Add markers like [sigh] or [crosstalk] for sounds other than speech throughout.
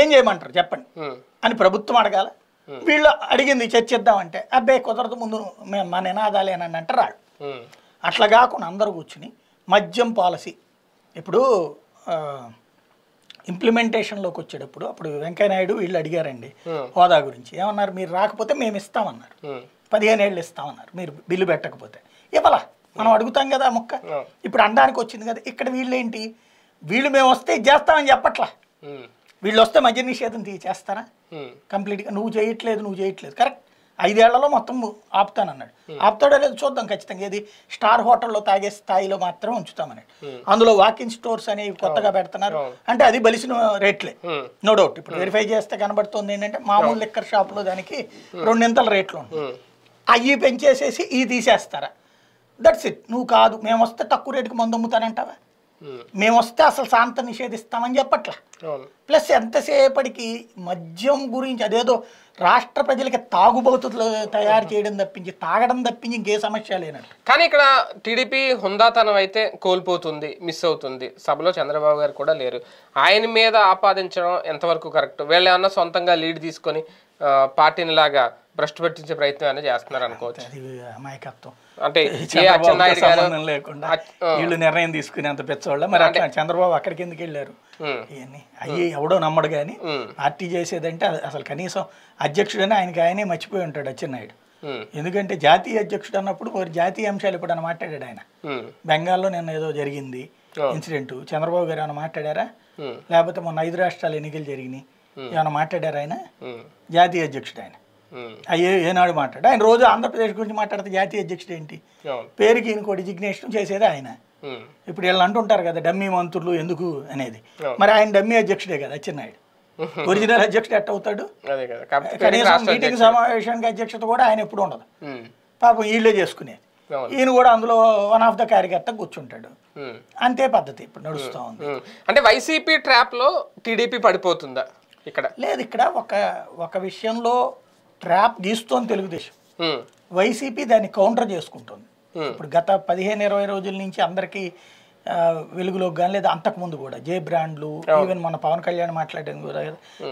ఏం చేయమంటారు చెప్పండి అని ప్రభుత్వం అడగాల వీళ్ళు అడిగింది చర్చిద్దామంటే అబ్బే కుదరదు ముందు మేము మా నినాదాలేనని అంటారు రాడు అట్లా కాకుండా అందరూ కూర్చుని మద్యం పాలసీ ఇప్పుడు ఇంప్లిమెంటేషన్లోకి వచ్చేటప్పుడు అప్పుడు వెంకయ్యనాయుడు వీళ్ళు అడిగారండి హోదా గురించి ఏమన్నారు మీరు రాకపోతే మేము ఇస్తామన్నారు పదిహేను ఏళ్ళు ఇస్తామన్నారు మీరు బిల్లు పెట్టకపోతే ఇవ్వలా మనం అడుగుతాం కదా మొక్క ఇప్పుడు అనడానికి వచ్చింది కదా ఇక్కడ వీళ్ళు ఏంటి వీళ్ళు మేము వస్తే చేస్తామని చెప్పట్లా వీళ్ళు వస్తే మద్య నిషేధం చేస్తారా కంప్లీట్గా నువ్వు చేయట్లేదు నువ్వు చేయట్లేదు కరెక్ట్ ఐదేళ్లలో మొత్తం ఆపుతానన్నాడు ఆపుతాడో లేదు చూద్దాం ఖచ్చితంగా ఏది స్టార్ హోటల్లో తాగే స్థాయిలో మాత్రం ఉంచుతామన్నాడు అందులో వాకింగ్ స్టోర్స్ అనేవి కొత్తగా పెడుతున్నారు అంటే అది బలిసిన రేట్లే నో డౌట్ ఇప్పుడు వెరిఫై చేస్తే కనబడుతుంది ఏంటంటే మామూలు లిక్కర్ షాప్లో దానికి రెండింతల రేట్లు ఉంటాయి అవి పెంచేసేసి ఇవి తీసేస్తారా దట్స్ ఇట్ నువ్వు కాదు మేము వస్తే తక్కువ రేటుకి మందు అమ్ముతానంటావా మేము వస్తే అసలు శాంత నిషేధిస్తామని చెప్పట్లా ప్లస్ ఎంతసేపటికి మద్యం గురించి అదేదో రాష్ట్ర ప్రజలకి తాగుబోతులు తయారు చేయడం తప్పించి తాగడం తప్పించి ఇంకే సమస్య లేనట్టు కానీ ఇక్కడ టీడీపీ హుందాతనం అయితే కోల్పోతుంది మిస్ అవుతుంది సభలో చంద్రబాబు గారు కూడా లేరు ఆయన మీద ఆపాదించడం ఎంతవరకు కరెక్ట్ వీళ్ళు ఏమన్నా సొంతంగా లీడ్ తీసుకొని పార్టీని లాగా ప్రశ్న పెట్టించే ప్రయత్నం అయినా చేస్తున్నారు అనుకోవచ్చు అంటే [laughs] లేకుండా వీళ్ళు నిర్ణయం తీసుకునేంత పెచ్చోళ్ళ మరి అంటే చంద్రబాబు అక్కడికి ఎందుకు వెళ్ళారు ఇవన్నీ అయ్యి ఎవడో నమ్మడు కానీ పార్టీ చేసేదంటే అసలు కనీసం అధ్యక్షుడని ఆయనకి ఆయనే మర్చిపోయి ఉంటాడు అచ్చెన్నాయుడు ఎందుకంటే జాతీయ అధ్యక్షుడు అన్నప్పుడు మరి జాతీయ అంశాలు ఇప్పుడు అని మాట్లాడాడు ఆయన బెంగాల్లో నిన్న ఏదో జరిగింది ఇన్సిడెంట్ చంద్రబాబు గారు ఏమైనా మాట్లాడారా లేకపోతే మొన్న ఐదు రాష్ట్రాల ఎన్నికలు జరిగినాయి ఏమైనా మాట్లాడారు ఆయన జాతీయ అధ్యక్షుడు ఆయన అయ్యే ఏనాడు మాట్లాడు ఆయన రోజు ఆంధ్రప్రదేశ్ గురించి మాట్లాడితే జాతీయ అధ్యక్షుడు ఏంటి పేరుకి ఇంకో డిజిగ్నేషన్ చేసేది ఆయన ఇప్పుడు వీళ్ళు అంటుంటారు కదా డమ్మీ మంత్రులు ఎందుకు అనేది మరి ఆయన డమ్మీ అధ్యక్షుడే కదా అచ్చెన్నాయుడు [laughs] ఒరిజినల్ అధ్యక్షుడు ఎట్ అవుతాడు కనీసం మీటింగ్ సమావేశానికి అధ్యక్షత కూడా ఆయన ఎప్పుడు ఉండదు పాపం వీళ్ళే చేసుకునేది ఈయన కూడా అందులో వన్ ఆఫ్ ద కార్యకర్త కూర్చుంటాడు అంతే పద్ధతి ఇప్పుడు నడుస్తూ ఉంది అంటే వైసీపీ ట్రాప్ లో టీడీపీ పడిపోతుందా ఇక్కడ లేదు ఇక్కడ ఒక ఒక విషయంలో ట్రాప్ గీస్తోంది తెలుగుదేశం వైసీపీ దాన్ని కౌంటర్ చేసుకుంటుంది ఇప్పుడు గత పదిహేను ఇరవై రోజుల నుంచి అందరికీ వెలుగులోకి కానీ లేదా అంతకుముందు కూడా జే బ్రాండ్లు ఈవెన్ మన పవన్ కళ్యాణ్ మాట్లాడాను కూడా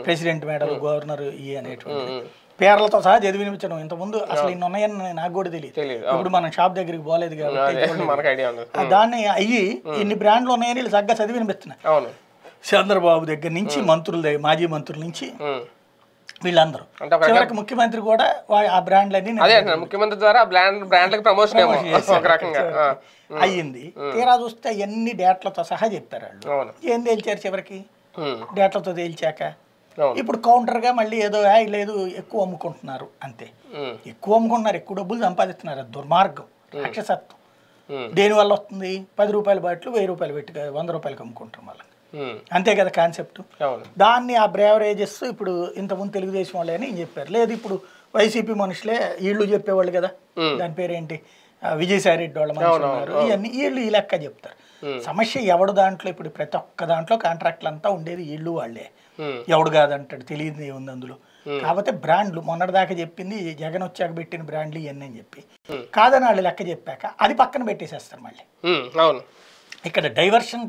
ప్రెసిడెంట్ మేడలు గవర్నర్ ఈ అనేటువంటి పేర్లతో సహా చదివినిపించడం ఇంతకుముందు అసలు ఇన్ని ఉన్నాయని నాకు కూడా తెలియదు ఇప్పుడు మనం షాప్ దగ్గరికి పోలేదు కాబట్టి దాన్ని అయ్యి ఇన్ని బ్రాండ్లు ఉన్నాయని వీళ్ళు సగ్గా చదివినిపిస్తున్నాయి చంద్రబాబు దగ్గర నుంచి మంత్రుల దగ్గర మాజీ మంత్రుల నుంచి వీళ్ళందరూ చివరికి ముఖ్యమంత్రి కూడా ఆ బ్రాండ్లన్నీ ముఖ్యమంత్రి ద్వారా బ్రాండ్లకు ప్రమోషన్ అయ్యింది తీరా చూస్తే అన్ని డేట్లతో సహా చెప్పారు వాళ్ళు ఏం తేల్చారు చివరికి డేట్లతో తేల్చాక ఇప్పుడు కౌంటర్ గా మళ్ళీ ఏదో లేదు ఎక్కువ అమ్ముకుంటున్నారు అంతే ఎక్కువ అమ్ముకుంటున్నారు ఎక్కువ డబ్బులు సంపాదిస్తున్నారు దుర్మార్గం రాక్షసత్వం దేనివల్ల వస్తుంది పది రూపాయల బాట్లు వెయ్యి రూపాయలు పెట్టి వంద రూపాయలకి అమ్ముకుంటారు మళ్ళీ Hmm. అంతే కదా కాన్సెప్ట్ దాన్ని ఆ బ్రేవరేజెస్ ఇప్పుడు ఇంతకుముందు తెలుగుదేశం వాళ్ళే అని చెప్పారు లేదు ఇప్పుడు వైసీపీ మనుషులే వీళ్ళు చెప్పేవాళ్ళు కదా hmm. దాని పేరేంటి విజయసాయి రెడ్డి వాళ్ళ ఉన్నారు ఇవన్నీ వీళ్ళు ఈ లెక్క చెప్తారు hmm. సమస్య ఎవడు దాంట్లో ఇప్పుడు ప్రతి ఒక్క దాంట్లో కాంట్రాక్ట్లు అంతా ఉండేది వీళ్ళు వాళ్ళే ఎవడు కాదంటాడు తెలియదు ఏముంది అందులో కాకపోతే బ్రాండ్లు మొన్నటిదాకా చెప్పింది జగన్ వచ్చాక పెట్టిన బ్రాండ్లు ఇవన్నీ అని చెప్పి కాదని వాళ్ళు లెక్క చెప్పాక అది పక్కన పెట్టేసేస్తారు మళ్ళీ ఇక్కడ డైవర్షన్